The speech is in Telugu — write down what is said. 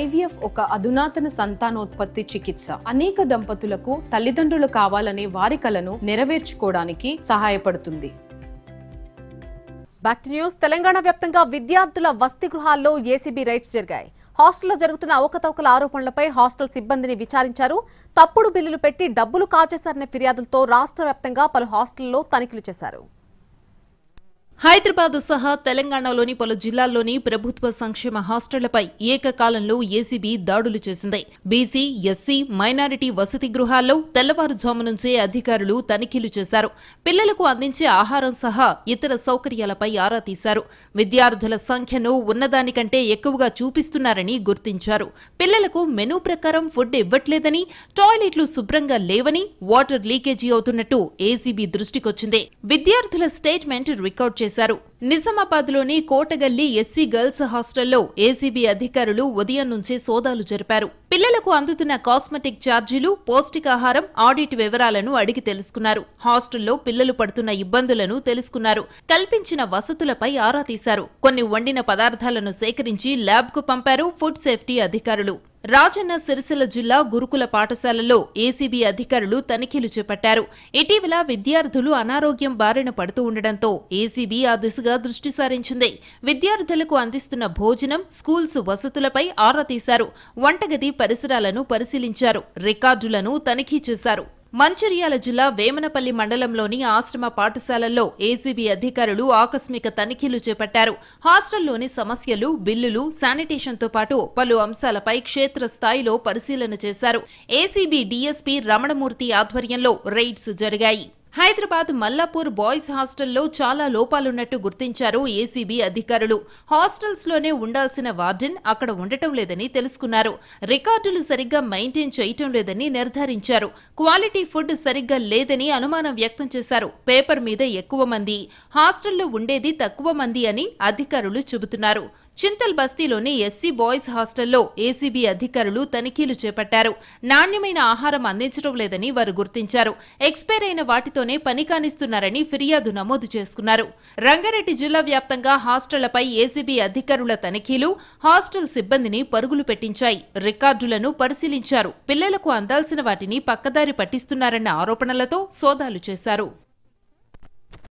ఐవీఎఫ్ ఒక అధునాతన సంతానోత్పత్తి చికిత్స అనేక దంపతులకు తల్లిదండ్రులు కావాలనే వారి కలను నెరవేర్చుకోవడానికి సహాయపడుతుంది బ్యాక్ న్యూస్ తెలంగాణ వ్యాప్తంగా విద్యార్థుల వసతి గృహాల్లో ఏసీబీ రైట్స్ జరిగాయి హాస్టల్లో జరుగుతున్న అవకతవకల ఆరోపణలపై హాస్టల్ సిబ్బందిని విచారించారు తప్పుడు బిల్లులు పెట్టి డబ్బులు కాజేశారనే ఫిర్యాదులతో రాష్ట్ర పలు హాస్టల్లో తనిఖీలు చేశారు హైదరాబాద్ సహా తెలంగాణలోని పలు జిల్లాల్లోని ప్రభుత్వ సంక్షేమ హాస్టళ్లపై ఏకకాలంలో ఏసీబీ దాడులు చేసింది బీసీ ఎస్సీ మైనారిటీ వసతి గృహాల్లో తెల్లవారుజాము నుంచే అధికారులు తనిఖీలు చేశారు పిల్లలకు అందించే ఆహారం సహా ఇతర సౌకర్యాలపై ఆరా తీశారు విద్యార్థుల సంఖ్యను ఉన్నదానికంటే ఎక్కువగా చూపిస్తున్నారని గుర్తించారు పిల్లలకు మెనూ ప్రకారం ఫుడ్ ఇవ్వట్లేదని టాయిలెట్లు శుభ్రంగా లేవని వాటర్ లీకేజీ అవుతున్నట్టు ఏసీబీ దృష్టికొచ్చింది విద్యార్థుల స్టేట్మెంట్ రికార్డ్ చేశారు లోని కోటగల్లి ఎస్సీ గర్ల్స్ హాస్టల్లో ఏసీబీ అధికారులు ఉదయం నుంచే సోదాలు జరిపారు పిల్లలకు అందుతున్న కాస్మెటిక్ ఛార్జీలు పౌష్టికాహారం ఆడిట్ వివరాలను అడిగి తెలుసుకున్నారు హాస్టల్లో పిల్లలు పడుతున్న ఇబ్బందులను తెలుసుకున్నారు కల్పించిన వసతులపై ఆరా తీశారు కొన్ని వండిన పదార్థాలను సేకరించి ల్యాబ్కు పంపారు ఫుడ్ సేఫ్టీ అధికారులు రాజన్న సిరిసిల్ల జిల్లా గురుకుల పాఠశాలలో ఏసీబీ అధికారులు తనిఖీలు చేపట్టారు ఇటీవల విద్యార్థులు అనారోగ్యం బారిన పడుతూ ఉండడంతో ఏసీబీ ఆ దిశగా దృష్టి సారించింది విద్యార్థులకు అందిస్తున్న భోజనం స్కూల్స్ వసతులపై ఆరా తీశారు వంటగది పరిసరాలను పరిశీలించారు రికార్డులను తనిఖీ చేశారు మంచిర్యాల జిల్లా వేమనపల్లి మండలంలోని ఆశ్రమ పాఠశాలల్లో ఏసీబీ అధికారులు ఆకస్మిక తనిఖీలు చేపట్టారు హాస్టల్లోని సమస్యలు బిల్లులు శానిటేషన్తో పాటు పలు అంశాలపై క్షేత్రస్థాయిలో పరిశీలన చేశారు ఏసీబీ డీఎస్పీ రమణమూర్తి ఆధ్వర్యంలో రైడ్స్ జరిగాయి హైదరాబాద్ మల్లాపూర్ బాయ్స్ హాస్టల్లో చాలా లోపాలున్నట్టు గుర్తించారు ఏసీబీ అధికారులు హాస్టల్స్లోనే ఉండాల్సిన వార్డెన్ అక్కడ ఉండటం లేదని తెలుసుకున్నారు రికార్డులు సరిగ్గా మెయింటైన్ చేయటం లేదని నిర్ధారించారు క్వాలిటీ ఫుడ్ సరిగ్గా లేదని అనుమానం వ్యక్తం చేశారు పేపర్ మీద ఎక్కువ మంది హాస్టల్లో ఉండేది తక్కువ మంది అని అధికారులు చెబుతున్నారు చింతల్ బస్తీలోని ఎస్సీ బాయ్స్ హాస్టల్లో ఏసీబీ అధికారులు తనిఖీలు చేపట్టారు నాణ్యమైన ఆహారం అందించడం లేదని వారు గుర్తించారు ఎక్స్పైర్ అయిన వాటితోనే పని కానిస్తున్నారని ఫిర్యాదు నమోదు చేసుకున్నారు రంగారెడ్డి జిల్లా వ్యాప్తంగా హాస్టళ్లపై ఏసీబీ అధికారుల తనిఖీలు హాస్టల్ సిబ్బందిని పరుగులు పెట్టించాయి రికార్డులను పరిశీలించారు పిల్లలకు అందాల్సిన వాటిని పక్కదారి పట్టిస్తున్నారన్న ఆరోపణలతో సోదాలు చేశారు